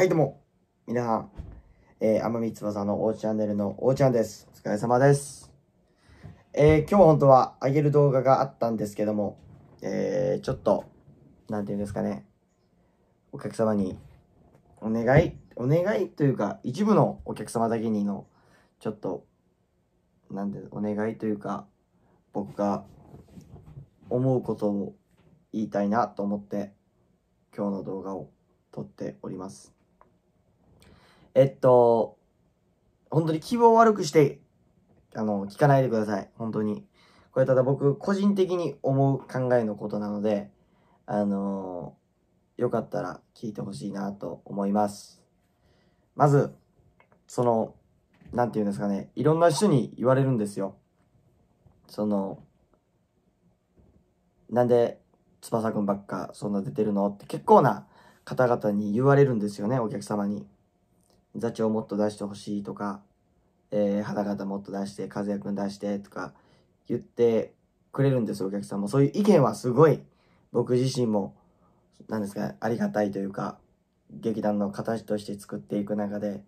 はい、どうも、皆さん、えー、天海翼のおーちゃんねのおーちゃんです。お疲れ様です。えー、今日本当はあげる動画があったんですけども、えー、ちょっと、なんていうんですかね、お客様にお願い、お願いというか、一部のお客様だけにの、ちょっと、なんで、お願いというか、僕が思うことを言いたいなと思って、今日の動画を撮っております。えっと、本当に気分を悪くして、あの、聞かないでください。本当に。これただ僕、個人的に思う考えのことなので、あのー、よかったら聞いてほしいなと思います。まず、その、なんて言うんですかね、いろんな人に言われるんですよ。その、なんで、翼くんばっかそんな出てるのって結構な方々に言われるんですよね、お客様に。座長もっと出してほしいとか、えー、肌型もっと出して、和也くん出してとか言ってくれるんですよ、お客さんも。そういう意見はすごい、僕自身も、なんですか、ありがたいというか、劇団の形として作っていく中で、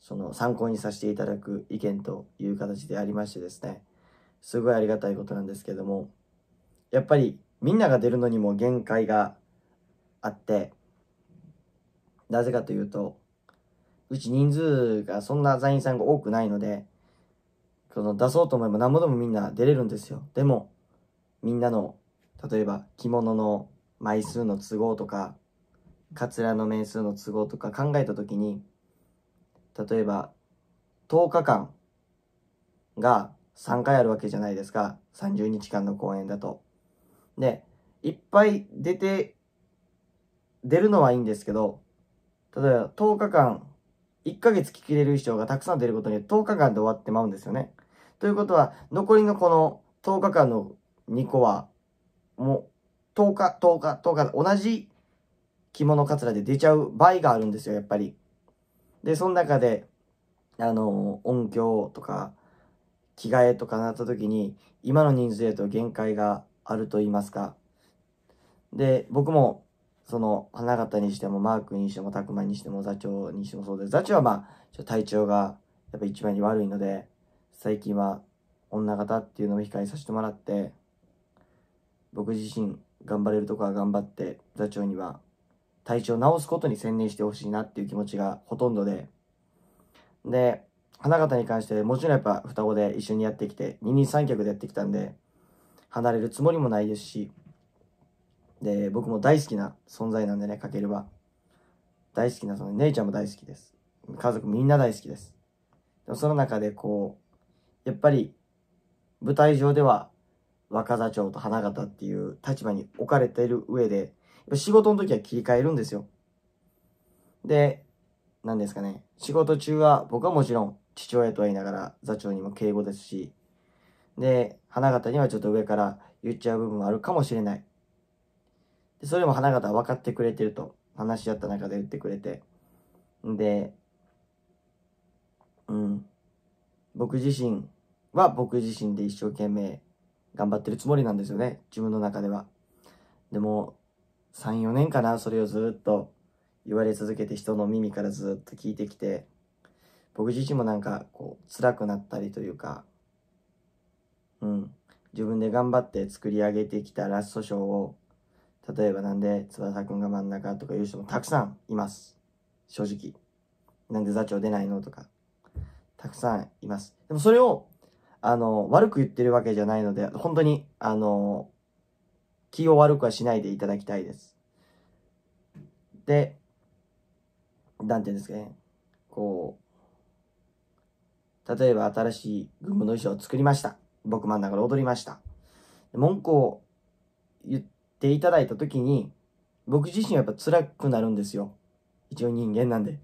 その参考にさせていただく意見という形でありましてですね、すごいありがたいことなんですけども、やっぱりみんなが出るのにも限界があって、なぜかというと、うち人数がそんな座員さんが多くないので、その出そうと思えば何もでもみんな出れるんですよ。でも、みんなの、例えば着物の枚数の都合とか、カツラの面数の都合とか考えた時に、例えば10日間が3回あるわけじゃないですか。30日間の公演だと。で、いっぱい出て、出るのはいいんですけど、例えば10日間1ヶ月聞きれる衣装がたくさん出ることによって10日間で終わってまうんですよね。ということは、残りのこの10日間の2個は、もう、10日、10日、10日、同じ着物かつらで出ちゃう場合があるんですよ、やっぱり。で、その中で、あの、音響とか、着替えとかなった時に、今の人数だと限界があると言いますか。で、僕もその、花形にしても、マークにしても、たくまにしても、座長にしてもそうです。座長はまあ、ちょ体調が、やっぱ一番に悪いので、最近は、女形っていうのを控えさせてもらって、僕自身、頑張れるとこは頑張って、座長には、体調を治すことに専念してほしいなっていう気持ちがほとんどで、で、花形に関して、もちろんやっぱ双子で一緒にやってきて、二人三脚でやってきたんで、離れるつもりもないですし、で、僕も大好きな存在なんでね、かけるは。大好きな、その、姉ちゃんも大好きです。家族みんな大好きです。でもその中で、こう、やっぱり、舞台上では、若座長と花形っていう立場に置かれている上で、仕事の時は切り替えるんですよ。で、何ですかね。仕事中は、僕はもちろん、父親とは言いながら、座長にも敬語ですし、で、花形にはちょっと上から言っちゃう部分はあるかもしれない。でそれも花形は分かってくれてると話し合った中で言ってくれて。で、うん。僕自身は僕自身で一生懸命頑張ってるつもりなんですよね。自分の中では。でも、3、4年かな、それをずっと言われ続けて人の耳からずっと聞いてきて、僕自身もなんかこう辛くなったりというか、うん。自分で頑張って作り上げてきたラストショーを例えばなんで翼くんが真ん中とか言う人もたくさんいます。正直。なんで座長出ないのとか。たくさんいます。でもそれを、あの、悪く言ってるわけじゃないので、本当に、あの、気を悪くはしないでいただきたいです。で、なんて言うんですかね。こう、例えば新しい軍務の衣装を作りました。僕真ん中で踊りました。文句を言って、ていただいた時に、僕自身はやっぱ辛くなるんですよ。一応人間なんで。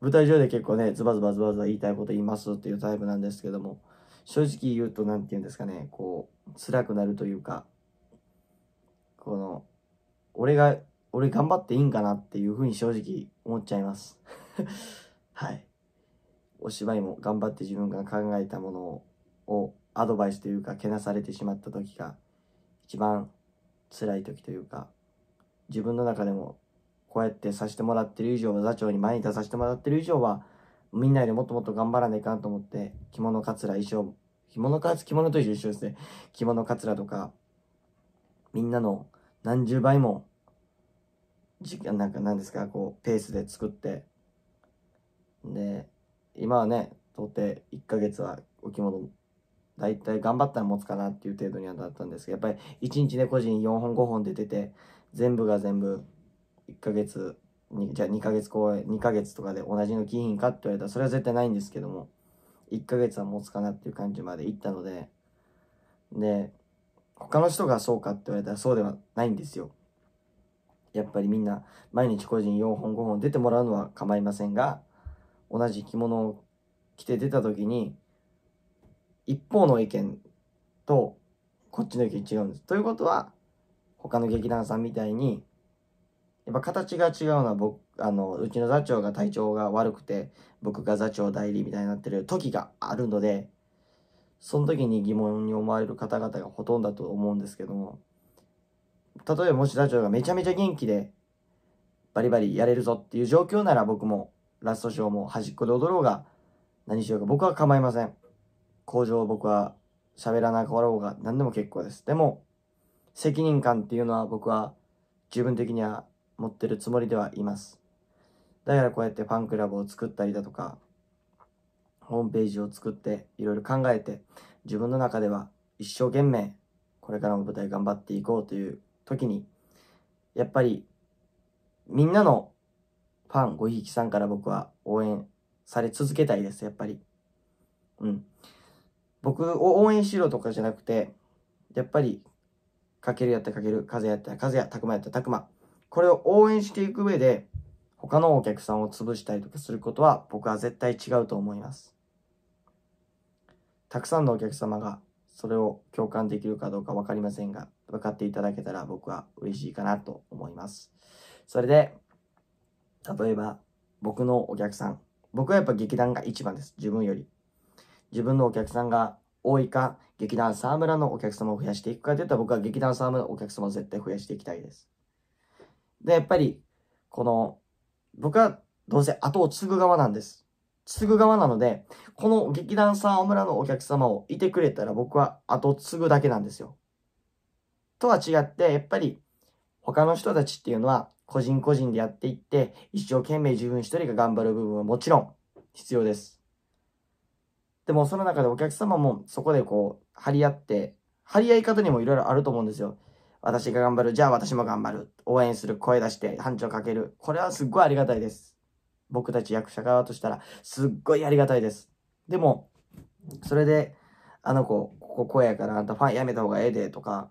舞台上で結構ね、ズバズバズバズバ言いたいこと言いますっていうタイプなんですけども、正直言うと何て言うんですかね、こう、辛くなるというか、この、俺が、俺頑張っていいんかなっていうふうに正直思っちゃいます。はい。お芝居も頑張って自分が考えたものをアドバイスというかけなされてしまった時が一番辛い時というか、自分の中でも、こうやってさせてもらってる以上、座長に前に出させてもらってる以上は、みんなよりもっともっと頑張らないかんと思って、着物かつら衣装、着物かつ、着物と一緒ですね。着物かつらとか、みんなの何十倍も、時間、なんか何ですか、こう、ペースで作って、で、今はね、到底1ヶ月はお着物大体頑張ったら持つかなっていう程度にはなったんですけどやっぱり1日ね個人4本5本で出て全部が全部1ヶ月じゃあ2ヶ月公演2ヶ月とかで同じの金品かって言われたらそれは絶対ないんですけども1ヶ月は持つかなっていう感じまでいったのでで他の人がそうかって言われたらそうではないんですよやっぱりみんな毎日個人4本5本出てもらうのは構いませんが同じ着物を着て出た時に一方の意見とこっちの意見違うんです。ということは、他の劇団さんみたいに、やっぱ形が違うのは僕、あの、うちの座長が体調が悪くて、僕が座長代理みたいになってる時があるので、その時に疑問に思われる方々がほとんどだと思うんですけども、例えばもし座長がめちゃめちゃ元気で、バリバリやれるぞっていう状況なら僕も、ラストショーも端っこで踊ろうが、何しようか僕は構いません。工場を僕は喋らなかろうが何でも結構です。でも、責任感っていうのは僕は自分的には持ってるつもりではいます。だからこうやってファンクラブを作ったりだとか、ホームページを作っていろいろ考えて、自分の中では一生懸命これからも舞台頑張っていこうという時に、やっぱりみんなのファンごひいきさんから僕は応援され続けたいです、やっぱり。うん。僕を応援しろとかじゃなくて、やっぱり、かけるやったかける、風やったら風や、たくまやったらたくま。これを応援していく上で、他のお客さんを潰したりとかすることは僕は絶対違うと思います。たくさんのお客様がそれを共感できるかどうか分かりませんが、分かっていただけたら僕は嬉しいかなと思います。それで、例えば僕のお客さん、僕はやっぱ劇団が一番です。自分より。自分のお客さんが多いか、劇団沢村のお客様を増やしていくかといったら僕は劇団沢村のお客様を絶対増やしていきたいです。で、やっぱり、この、僕はどうせ後を継ぐ側なんです。継ぐ側なので、この劇団沢村のお客様をいてくれたら僕は後を継ぐだけなんですよ。とは違って、やっぱり他の人たちっていうのは個人個人でやっていって、一生懸命自分一人が頑張る部分はもちろん必要です。でもその中でお客様もそこでこう、張り合って、張り合い方にもいろいろあると思うんですよ。私が頑張る、じゃあ私も頑張る、応援する、声出して、班長かける。これはすっごいありがたいです。僕たち役者側としたら、すっごいありがたいです。でも、それで、あの子、ここ声やから、あんたファンやめた方がええで、とか、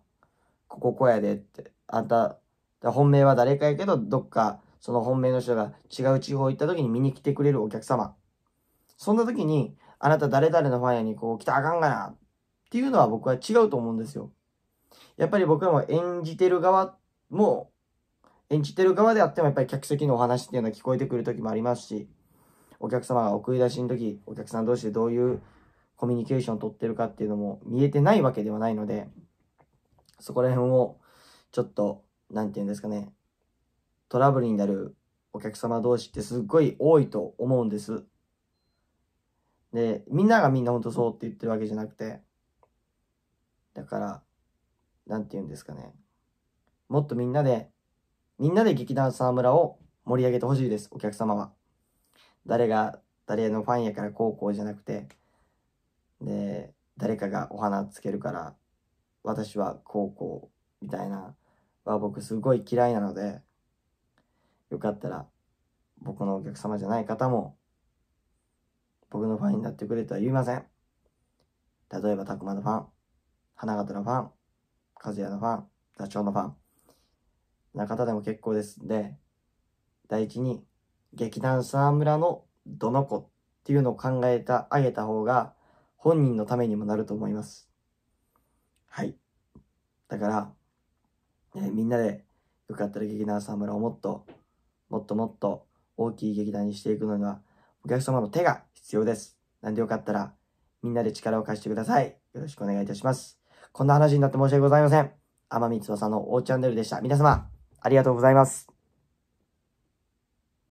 ここ声やでって、あんた、本命は誰かやけど、どっか、その本命の人が違う地方行った時に見に来てくれるお客様。そんな時に、あなた誰々のファンやにこう来たあかんがなっていうのは僕は違うと思うんですよ。やっぱり僕らも演じてる側も、演じてる側であってもやっぱり客席のお話っていうのは聞こえてくる時もありますし、お客様が送り出しの時、お客さん同士でどういうコミュニケーションを取ってるかっていうのも見えてないわけではないので、そこら辺をちょっと、何て言うんですかね、トラブルになるお客様同士ってすっごい多いと思うんです。で、みんながみんなほんとそうって言ってるわけじゃなくて、だから、なんて言うんですかね。もっとみんなで、みんなで劇団沢村を盛り上げてほしいです、お客様は。誰が、誰のファンやから高校じゃなくて、で、誰かがお花つけるから、私は高校みたいな、は僕すごい嫌いなので、よかったら、僕のお客様じゃない方も僕のファンになってくれとは言いません。例えば、たくまのファン、花形のファン、和也のファン、座長のファン、中田でも結構ですんで、第一に、劇団沢村のどの子っていうのを考えた、あげた方が、本人のためにもなると思います。はい。だから、えー、みんなで、よかったら劇団沢村をもっと、もっともっと大きい劇団にしていくのには、お客様の手が必要です。なんでよかったら、みんなで力を貸してください。よろしくお願いいたします。こんな話になって申し訳ございません。天光んの大チャンネルでした。皆様、ありがとうございます。